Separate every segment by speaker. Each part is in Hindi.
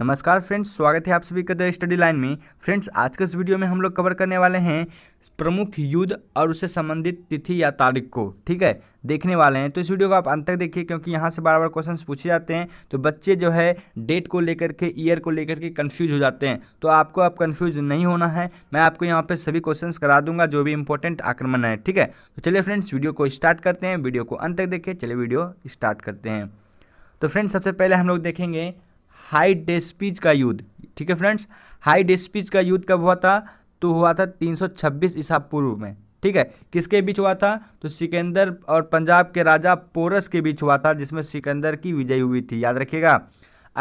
Speaker 1: नमस्कार फ्रेंड्स स्वागत है आप सभी का द स्टडी लाइन में फ्रेंड्स आज के इस वीडियो में हम लोग कवर करने वाले हैं प्रमुख युद्ध और उससे संबंधित तिथि या तारीख को ठीक है देखने वाले हैं तो इस वीडियो को आप अंत तक देखिए क्योंकि यहाँ से बार बार क्वेश्चन पूछे जाते हैं तो बच्चे जो है डेट को लेकर के ईयर को लेकर के कन्फ्यूज हो जाते हैं तो आपको आप कन्फ्यूज नहीं होना है मैं आपको यहाँ पर सभी क्वेश्चन करा दूंगा जो भी इंपॉर्टेंट आक्रमण है ठीक है तो चलिए फ्रेंड्स वीडियो को स्टार्ट करते हैं वीडियो को अंत तक देखिए चलिए वीडियो स्टार्ट करते हैं तो फ्रेंड्स सबसे पहले हम लोग देखेंगे हाई डेस्पीज का युद्ध ठीक है फ्रेंड्स हाई डेस्पीज का युद्ध कब हुआ था तो हुआ था 326 ईसा पूर्व में ठीक है किसके बीच हुआ था तो सिकंदर और पंजाब के राजा पोरस के बीच हुआ था जिसमें सिकंदर की विजय हुई थी याद रखिएगा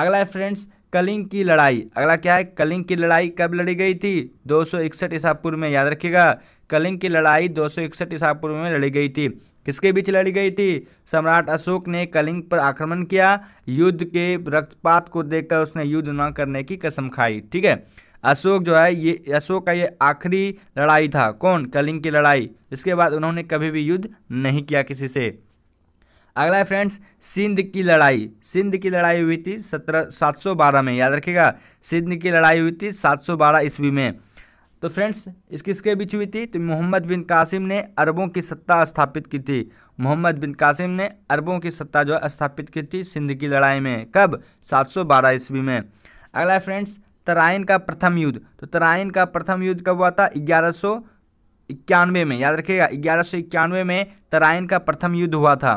Speaker 1: अगला है फ्रेंड्स कलिंग की लड़ाई अगला क्या है कलिंग की लड़ाई कब लड़ी गई थी दो सौ इकसठ ईसा पूर्व में याद रखिएगा कलिंग की लड़ाई दो सौ इकसठ ईसा पूर्व में लड़ी गई थी किसके बीच लड़ी गई थी सम्राट अशोक ने कलिंग पर आक्रमण किया युद्ध के रक्तपात को देखकर उसने युद्ध न करने की कसम खाई ठीक है अशोक जो है ये अशोक का ये आखिरी लड़ाई था कौन कलिंग की लड़ाई इसके बाद उन्होंने कभी भी युद्ध नहीं किया किसी से अगला है फ्रेंड्स सिंध की लड़ाई सिंध की लड़ाई हुई थी सत्रह सात सौ बारह में याद रखिएगा सिंध की लड़ाई हुई थी सात सौ बारह ईस्वी में तो फ्रेंड्स इस किसके बीच हुई थी तो मोहम्मद बिन कासिम ने अरबों की सत्ता स्थापित की थी मोहम्मद बिन कासिम ने अरबों की सत्ता जो स्थापित की थी सिंध की लड़ाई में कब 712 ईस्वी में अगला फ्रेंड्स तराइन का प्रथम युद्ध तो तराइन का प्रथम युद्ध कब हुआ था ग्यारह इक्यानवे में याद रखिएगा ग्यारह सौ इक्यानवे में तराइन का प्रथम युद्ध हुआ था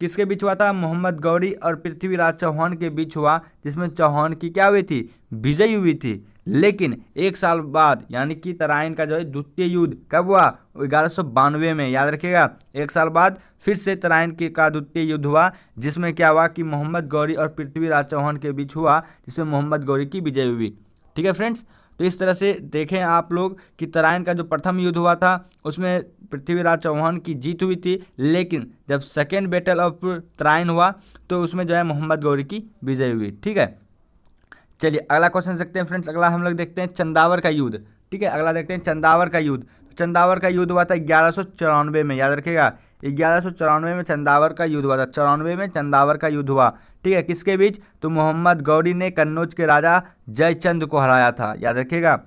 Speaker 1: किसके बीच हुआ था मोहम्मद गौरी और पृथ्वीराज चौहान के बीच हुआ जिसमें चौहान की क्या हुई थी विजयी हुई थी लेकिन एक साल बाद यानी कि तराइन का जो है द्वितीय युद्ध कब हुआ ग्यारह में याद रखिएगा एक साल बाद फिर से तराइन के का द्वितीय युद्ध हुआ जिसमें क्या हुआ कि मोहम्मद गौरी और पृथ्वीराज चौहान के बीच हुआ जिसमें मोहम्मद गौरी की विजय हुई ठीक है फ्रेंड्स तो इस तरह से देखें आप लोग कि तराइन का जो प्रथम युद्ध हुआ था उसमें पृथ्वीराज चौहान की जीत हुई थी लेकिन जब सेकेंड बैटल ऑफ तराइन हुआ तो उसमें जो है मोहम्मद गौरी की विजय हुई ठीक है चलिए अगला क्वेश्चन देखते हैं फ्रेंड्स अगला हम लोग देखते हैं चंदावर का युद्ध ठीक है अगला देखते हैं चंदावर का युद्ध चंदावर का युद्ध हुआ था ग्यारह में याद रखिएगा ग्यारह में चंदावर का युद्ध हुआ था चौरानवे में चंदावर का युद्ध हुआ ठीक है किसके बीच तो मोहम्मद गौरी ने कन्नौज के राजा जयचंद को हराया था याद रखिएगा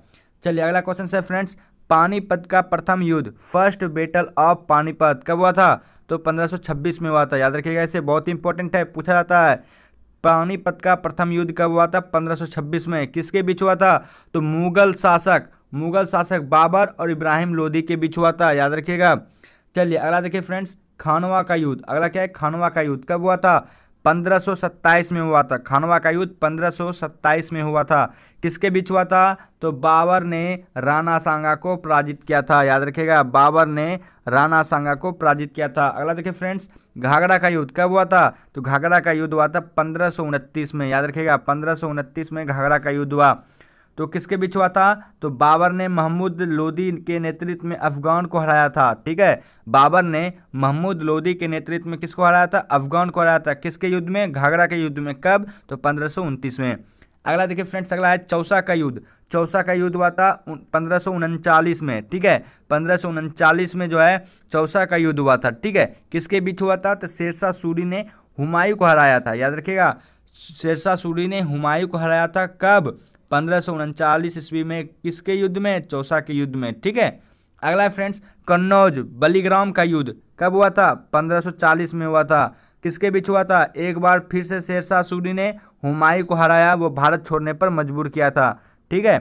Speaker 1: चलिए अगला क्वेश्चन है फ्रेंड्स पानीपत का प्रथम युद्ध फर्स्ट बेटल ऑफ पानीपत कब हुआ था तो 1526 में हुआ था याद रखिएगा इसे बहुत इंपॉर्टेंट है पूछा जाता है पानीपत का प्रथम युद्ध कब हुआ था 1526 में किसके बीच हुआ था तो मुगल शासक मुगल शासक बाबर और इब्राहिम लोधी के बीच हुआ था याद रखिएगा चलिए अगला देखिए फ्रेंड्स खानवा का युद्ध अगला क्या है खानवा का युद्ध कब हुआ था 1527 में हुआ था खानवा का युद्ध 1527 में हुआ था किसके बीच हुआ था तो बाबर ने राणा सांगा को पराजित किया था याद रखिएगा बाबर ने राणा सांगा को पराजित किया था अगला देखिए फ्रेंड्स घाघरा का युद्ध कब हुआ था तो घाघरा का युद्ध हुआ था पंद्रह में याद रखिएगा पंद्रह में घाघरा का युद्ध हुआ तो किसके बीच हुआ था तो बाबर ने महमूद लोदी के नेतृत्व में अफगान को हराया था ठीक है बाबर ने महमूद लोदी के नेतृत्व में किसको हराया था अफगान को हराया था किसके युद्ध में घाघरा के युद्ध में कब तो पंद्रह में अगला देखिए फ्रेंड्स अगला है चौसा का युद्ध चौसा का युद्ध हुआ था पंद्रह में ठीक है पंद्रह में जो है चौसा का युद्ध हुआ था ठीक है किसके बीच हुआ था तो शेरशाह सूरी ने हुमायूं को हराया था याद रखिएगा शेरशाह सूरी ने हुमायूं को हराया था कब पंद्रह ईस्वी में किसके युद्ध में चौसा के युद्ध में ठीक है अगला फ्रेंड्स कन्नौज बलिग्राम का युद्ध कब हुआ था 1540 में हुआ था किसके बीच हुआ था एक बार फिर से शेरशाह सूरी ने हुमायूं को हराया वो भारत छोड़ने पर मजबूर किया था ठीक है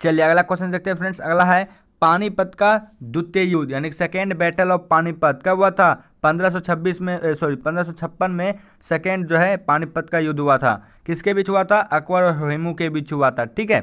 Speaker 1: चलिए अगला क्वेश्चन देखते हैं फ्रेंड्स अगला है पानीपत का द्वितीय युद्ध यानी सेकेंड बैटल ऑफ पानीपत कब हुआ था 1526 में सॉरी पंद्रह में सेकेंड जो है पानीपत का युद्ध हुआ था किसके बीच हुआ था अकबर और हेमू के बीच हुआ था ठीक है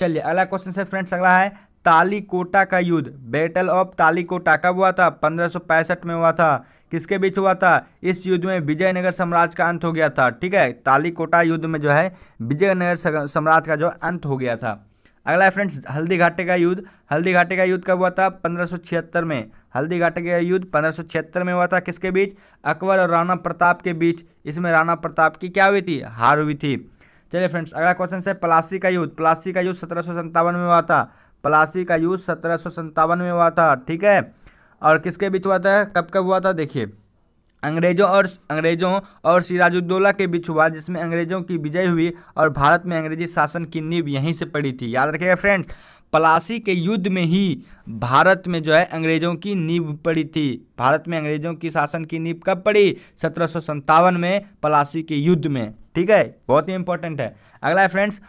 Speaker 1: चलिए अगला क्वेश्चन से फ्रेंड्स अगला है तालीकोटा का युद्ध बैटल ऑफ तालीकोटा कब हुआ था पंद्रह में हुआ था किसके बीच हुआ था इस युद्ध में विजयनगर साम्राज्य का अंत हो गया था ठीक है तालीकोटा युद्ध में जो है विजयनगर साम्राज्य का जो अंत हो गया था अगला है फ्रेंड्स हल्दी घाटे का युद्ध हल्दी घाटे का युद्ध कब हुआ था पंद्रह में हल्दी घाटे का युद्ध पंद्रह में हुआ था किसके बीच अकबर और राणा प्रताप के बीच इसमें राणा प्रताप की क्या हुई थी हार हुई थी चलिए फ्रेंड्स अगला क्वेश्चन है प्लासी का युद्ध प्लासी का युद्ध सत्रह में हुआ था प्लासी का युद्ध सत्रह में हुआ था ठीक है और किसके बीच हुआ था कब कब हुआ था देखिए अंग्रेजों और अंग्रेजों और सिराजुद्दौला के बीच हुआ जिसमें अंग्रेजों की विजय हुई और भारत में अंग्रेजी शासन की नींव यहीं से पड़ी थी याद रखिएगा फ्रेंड्स पलासी के युद्ध में ही भारत में जो है अंग्रेजों की नींव पड़ी थी भारत में अंग्रेजों की शासन की नींव कब पड़ी सत्रह में पलासी के युद्ध में ठीक है बहुत ही इंपॉर्टेंट है अगला है फ्रेंड्स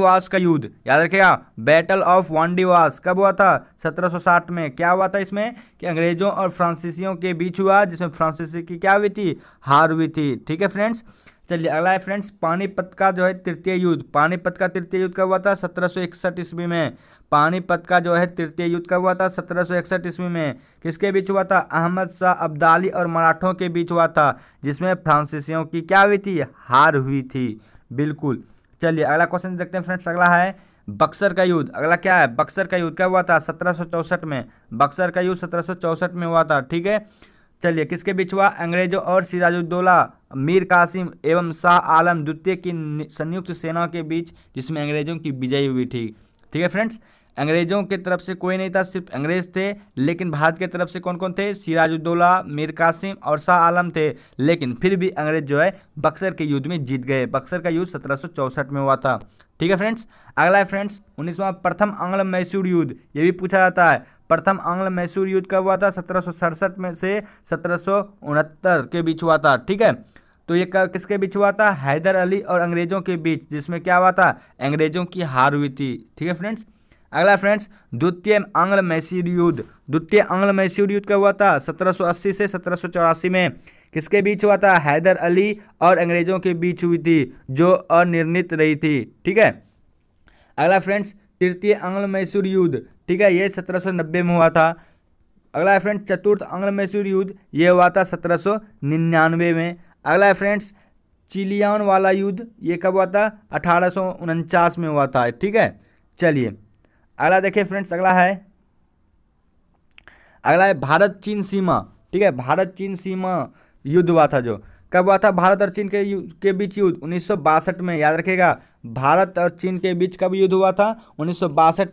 Speaker 1: वास का युद्ध याद रखिएगा बैटल ऑफ वास कब हुआ था 1760 में क्या हुआ था इसमें कि अंग्रेजों और फ्रांसीसियों के बीच हुआ जिसमें फ्रांसीसी की क्या हुई थी हार हुई थी ठीक है फ्रेंड्स चलिए अगला है फ्रेंड्स पानीपत का जो है तृतीय युद्ध पानीपत का तृतीय युद्ध कब हुआ था सत्रह सौ इकसठ ईस्वी में पानीपत का जो है तृतीय युद्ध कब हुआ था सत्रह सौ इकसठ ईस्वी में किसके बीच हुआ था अहमद शाह अब्दाली और मराठों के बीच हुआ था जिसमें फ्रांसीसियों की क्या हुई थी हार हुई थी बिल्कुल चलिए अगला क्वेश्चन देखते हैं फ्रेंड्स अगला है बक्सर का युद्ध अगला क्या है बक्सर का युद्ध क्या हुआ था सत्रह में बक्सर का युद्ध सत्रह में हुआ था ठीक है चलिए किसके बीच हुआ अंग्रेजों और सिराजुद्दौला मीर कासिम एवं शाह आलम द्वितीय की संयुक्त सेना के बीच जिसमें अंग्रेजों की विजयी हुई थी ठीक है फ्रेंड्स अंग्रेजों की तरफ से कोई नहीं था सिर्फ अंग्रेज थे लेकिन भारत की तरफ से कौन कौन थे सिराजुद्दौला मीर कासिम और शाह आलम थे लेकिन फिर भी अंग्रेज जो है बक्सर के युद्ध में जीत गए बक्सर का युद्ध सत्रह में हुआ था ठीक है फ्रेंड्स अगला है फ्रेंड्स उन्नीसवां प्रथम आंग्ल मैसूर युद्ध ये भी पूछा जाता है प्रथम आंग्ल मैसूर युद्ध कब हुआ था सत्रह में से सत्रह के बीच हुआ था ठीक है तो ये किसके बीच हुआ था हैदर अली और अंग्रेजों के बीच जिसमें क्या हुआ था अंग्रेजों की हार हुई थी ठीक है फ्रेंड्स अगला फ्रेंड्स द्वितीय आंग्ल मैसूर युद्ध द्वितीय आंग्ल मैसूर युद्ध कब हुआ था 1780 से सत्रह में किसके बीच हुआ था हैदर अली और अंग्रेजों के बीच हुई थी जो अनिर्णित रही थी ठीक है अगला फ्रेंड्स तृतीय आंग्ल मैसूर युद्ध ठीक है ये 1790 में हुआ था अगला फ्रेंड्स चतुर्थ आंग्ल मैसूर युद्ध ये हुआ था सत्रह में अगला फ्रेंड्स चिलियान वाला युद्ध ये कब हुआ था अठारह में हुआ था ठीक है चलिए अगला देखिए फ्रेंड्स अगला है अगला है भारत चीन सीमा ठीक है भारत चीन सीमा युद्ध हुआ था जो कब हुआ था भारत और चीन के के बीच युद्ध उन्नीस में याद रखेगा भारत और चीन के बीच कब युद्ध हुआ था उन्नीस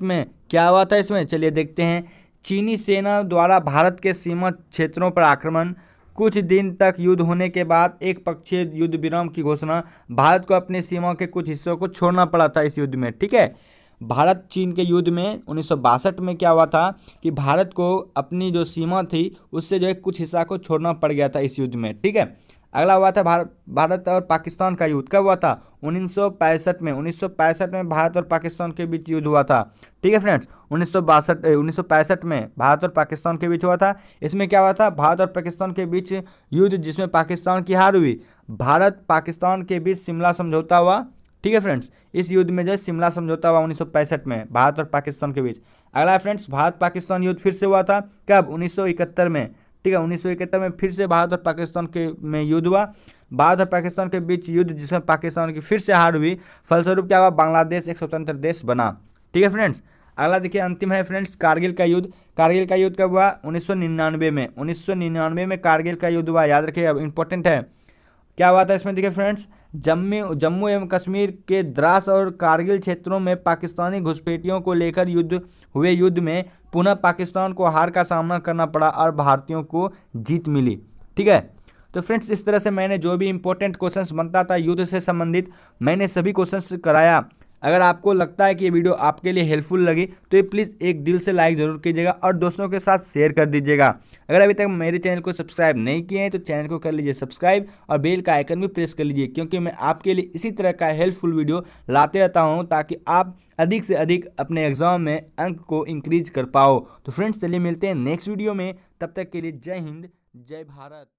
Speaker 1: में क्या हुआ था इसमें चलिए देखते हैं चीनी सेना द्वारा भारत के सीमा क्षेत्रों पर आक्रमण कुछ दिन तक युद्ध होने के बाद एक पक्षीय युद्ध विराम की घोषणा भारत को अपनी सीमा के कुछ हिस्सों को छोड़ना पड़ा था इस युद्ध में ठीक है भारत चीन के युद्ध में उन्नीस में क्या हुआ था कि भारत को अपनी जो सीमा थी उससे जो है कुछ हिस्सा को छोड़ना पड़ गया था इस युद्ध में ठीक है अगला हुआ था भारत भारत और पाकिस्तान का युद्ध कब हुआ था उन्नीस में उन्नीस में भारत और पाकिस्तान के बीच युद्ध हुआ था ठीक है फ्रेंड्स उन्नीस उन्नीस में भारत और पाकिस्तान के बीच हुआ था इसमें क्या हुआ था भारत और पाकिस्तान के बीच युद्ध जिसमें पाकिस्तान की हार हुई भारत पाकिस्तान के बीच शिमला समझौता हुआ ठीक है फ्रेंड्स इस युद्ध में जो शिमला समझौता हुआ उन्नीस में भारत और पाकिस्तान के बीच अगला फ्रेंड्स भारत पाकिस्तान युद्ध फिर से हुआ था कब उन्नीस में ठीक है उन्नीस में फिर से भारत और पाकिस्तान के में युद्ध हुआ भारत और पाकिस्तान के बीच युद्ध जिसमें पाकिस्तान की फिर से हार हुई फलस्वरूप क्या हुआ बांग्लादेश एक स्वतंत्र देश बना ठीक है फ्रेंड्स अगला देखिए अंतिम है फ्रेंड्स कारगिल का युद्ध कारगिल का युद्ध कब हुआ 1999 में 1999 में कारगिल का युद्ध हुआ याद रखिए अब इंपॉर्टेंट है क्या हुआ था इसमें देखिए फ्रेंड्स जम्मू जम्मू एवं कश्मीर के द्रास और कारगिल क्षेत्रों में पाकिस्तानी घुसपैठियों को लेकर युद्ध हुए युद्ध में पुनः पाकिस्तान को हार का सामना करना पड़ा और भारतीयों को जीत मिली ठीक है तो फ्रेंड्स इस तरह से मैंने जो भी इंपॉर्टेंट क्वेश्चंस बनता था युद्ध से संबंधित मैंने सभी क्वेश्चंस कराया अगर आपको लगता है कि ये वीडियो आपके लिए हेल्पफुल लगे तो ये प्लीज़ एक दिल से लाइक ज़रूर कीजिएगा और दोस्तों के साथ शेयर कर दीजिएगा अगर अभी तक मेरे चैनल को सब्सक्राइब नहीं किए हैं तो चैनल को कर लीजिए सब्सक्राइब और बेल का आइकन भी प्रेस कर लीजिए क्योंकि मैं आपके लिए इसी तरह का हेल्पफुल वीडियो लाते रहता हूँ ताकि आप अधिक से अधिक अपने एग्ज़ाम में अंक को इंक्रीज कर पाओ तो फ्रेंड्स चलिए मिलते हैं नेक्स्ट वीडियो में तब तक के लिए जय हिंद जय भारत